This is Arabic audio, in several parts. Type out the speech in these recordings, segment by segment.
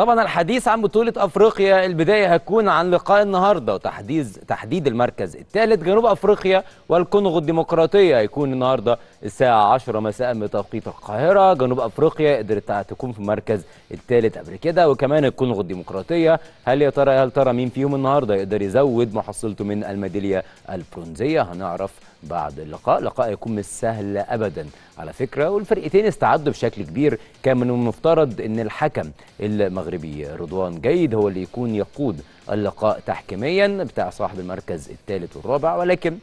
طبعا الحديث عن بطولة أفريقيا البداية هتكون عن لقاء النهاردة وتحديد تحديد المركز الثالث جنوب أفريقيا والكونغو الديمقراطية هيكون النهاردة الساعة 10 مساء بتوقيت القاهرة جنوب أفريقيا قدرت تكون في المركز الثالث قبل كده وكمان الكونغو الديمقراطية هل يا ترى هل ترى مين فيهم النهاردة يقدر يزود محصلته من الميدالية البرونزية هنعرف بعد اللقاء لقاء يكون مش سهل أبدا على فكرة والفرقتين استعدوا بشكل كبير كان من المفترض أن الحكم المغربي المغربي رضوان جيد هو اللي يكون يقود اللقاء تحكيميا بتاع صاحب المركز الثالث والرابع ولكن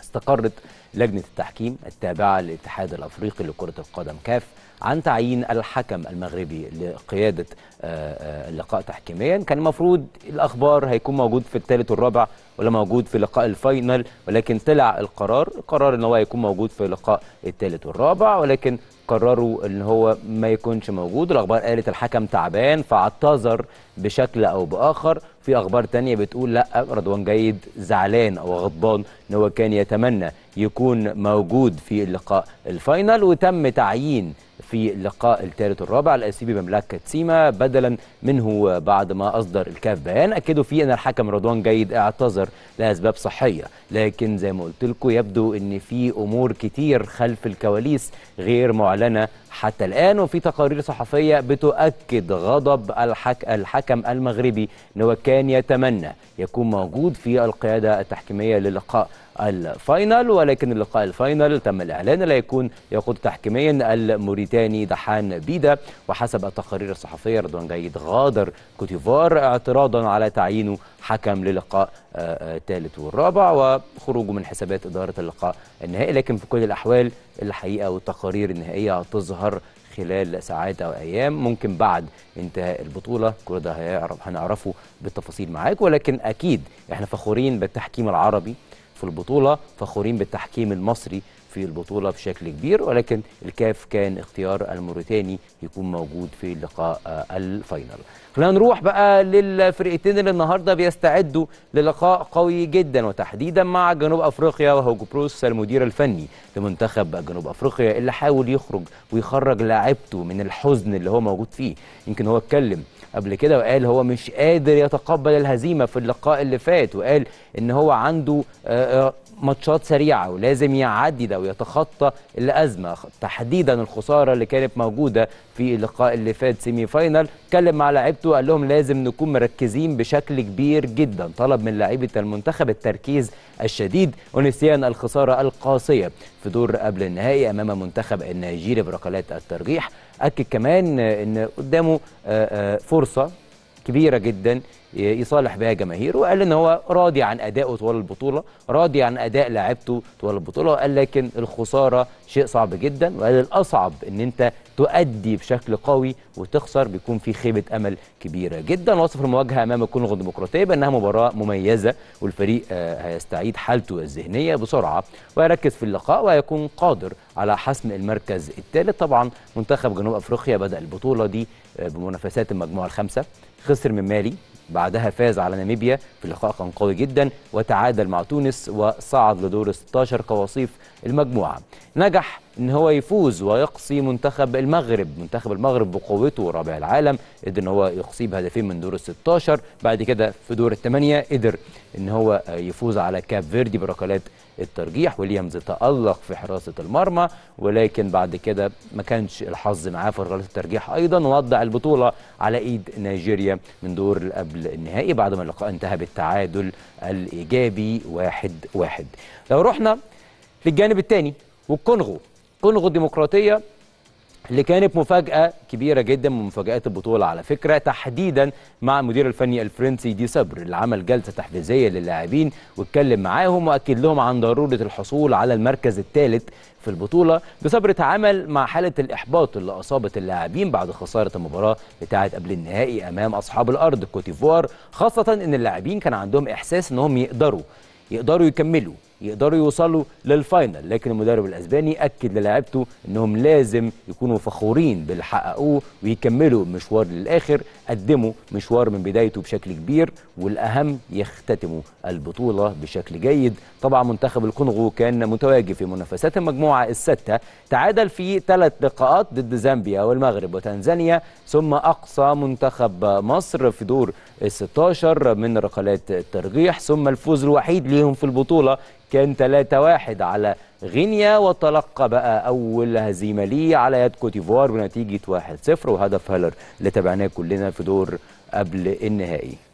استقرت لجنة التحكيم التابعة للاتحاد الأفريقي لكرة القدم كاف عن تعيين الحكم المغربي لقيادة آه، آه، اللقاء تحكيميا كان المفروض الأخبار هيكون موجود في الثالث والرابع ولا موجود في لقاء الفاينل ولكن طلع القرار القرار ان هو هيكون موجود في لقاء الثالث والرابع ولكن قرروا ان هو ما يكونش موجود الاخبار قالت الحكم تعبان فاعتذر بشكل او باخر في اخبار تانية بتقول لا رضوان جيد زعلان او غضبان ان هو كان يتمنى يكون موجود في اللقاء الفاينل وتم تعيين في اللقاء الثالث والرابع الاسي بمملكه سيما بدلا منه بعد ما اصدر الكاف بيان اكدوا فيه ان الحكم رضوان جيد اعتذر لاسباب صحيه لكن زي ما قلت لكم يبدو ان في امور كتير خلف الكواليس غير معلنه حتى الان وفي تقارير صحفيه بتؤكد غضب الحك... الحكم المغربي انه هو كان يتمنى يكون موجود في القياده التحكيميه للقاء الفاينل ولكن اللقاء الفاينل تم الإعلان لا يكون يقود تحكيميا الموريتاني دحان بيدا وحسب التقارير الصحفية رضوان جيد غادر كوتيفوار اعتراضا على تعيينه حكم للقاء آه، آه، الثالث والرابع وخروجه من حسابات إدارة اللقاء النهائي لكن في كل الأحوال الحقيقة والتقارير النهائية هتظهر خلال ساعات او ايام ممكن بعد انتهاء البطوله كل ده هنعرفه بالتفاصيل معاك ولكن اكيد احنا فخورين بالتحكيم العربي في البطولة فخورين بالتحكيم المصري في البطولة بشكل كبير ولكن الكاف كان اختيار الموريتاني يكون موجود في لقاء آه، الفاينل خلينا نروح بقى للفرقتين اللي النهاردة بيستعدوا للقاء قوي جدا وتحديدا مع جنوب أفريقيا وهوجو بروس المدير الفني لمنتخب جنوب أفريقيا اللي حاول يخرج ويخرج لاعبته من الحزن اللي هو موجود فيه يمكن هو اتكلم قبل كده وقال هو مش قادر يتقبل الهزيمه في اللقاء اللي فات وقال ان هو عنده آه، آه، ماتشات سريعه ولازم يعدي ويتخطى الازمه تحديدا الخساره اللي كانت موجوده في اللقاء اللي فات سيمي فاينل اتكلم مع لعيبته قال لهم لازم نكون مركزين بشكل كبير جدا طلب من لعيبه المنتخب التركيز الشديد ونسيان الخساره القاسيه في دور قبل النهائي امام منتخب النيجيري بركلات الترجيح اكد كمان ان قدامه آه، آه، فرصه كبيره جدا يصالح بها جماهيره وقال ان هو راضي عن ادائه طوال البطوله راضي عن اداء لاعبته طوال البطوله وقال لكن الخساره شيء صعب جدا وقال الاصعب ان انت تؤدي بشكل قوي وتخسر بيكون في خيبه امل كبيره جدا وصف المواجهه امام الكونغو الديمقراطيه بانها مباراه مميزه والفريق آه، هيستعيد حالته الذهنيه بسرعه ويركز في اللقاء وهيكون قادر على حسم المركز الثالث طبعا منتخب جنوب افريقيا بدا البطوله دي آه، بمنافسات المجموعه الخامسه خسر من مالي بعدها فاز على ناميبيا في لقاء كان قوي جدا وتعادل مع تونس وصعد لدور 16 كوصيف المجموعه نجح ان هو يفوز ويقصي منتخب المغرب منتخب المغرب بقوته رابع العالم قدر ان هو يقصيه بهدفين من دور ال 16 بعد كده في دور الثمانيه قدر ان هو يفوز على كاب فيردي بركلات الترجيح ويليامز تألق في حراسه المرمى ولكن بعد كده ما كانش الحظ معاه في ركلات الترجيح ايضا ووضع البطوله على ايد نيجيريا من دور قبل النهائي بعد ما اللقاء انتهى بالتعادل الايجابي واحد واحد لو رحنا للجانب الثاني والكونغو كونغو الديمقراطيه اللي كانت مفاجأة كبيرة جدا من مفاجآت البطولة على فكرة تحديدا مع المدير الفني الفرنسي دي صبر اللي عمل جلسة تحفيزية للاعبين واتكلم معاهم وأكد لهم عن ضرورة الحصول على المركز الثالث في البطولة دي صبر تعامل مع حالة الإحباط اللي أصابت اللاعبين بعد خسارة المباراة بتاعة قبل النهائي أمام أصحاب الأرض كوتيفوار خاصة إن اللاعبين كان عندهم إحساس إنهم يقدروا يقدروا يكملوا يقدروا يوصلوا للفاينل لكن المدرب الاسباني اكد للاعيبته انهم لازم يكونوا فخورين باللي حققوه ويكملوا المشوار للاخر قدموا مشوار من بدايته بشكل كبير والاهم يختتموا البطوله بشكل جيد طبعا منتخب الكونغو كان متواجد في منافسات المجموعه السته تعادل في ثلاث لقاءات ضد زامبيا والمغرب وتنزانيا ثم اقصى منتخب مصر في دور ال 16 من ركلات الترجيح ثم الفوز الوحيد ليهم في البطوله كان 3-1 على غينيا وتلقى بقى أول هزيمة ليه على يد كوتيفوار بنتيجة 1-0 وهدف هالر اللي تابعناه كلنا في دور قبل النهائي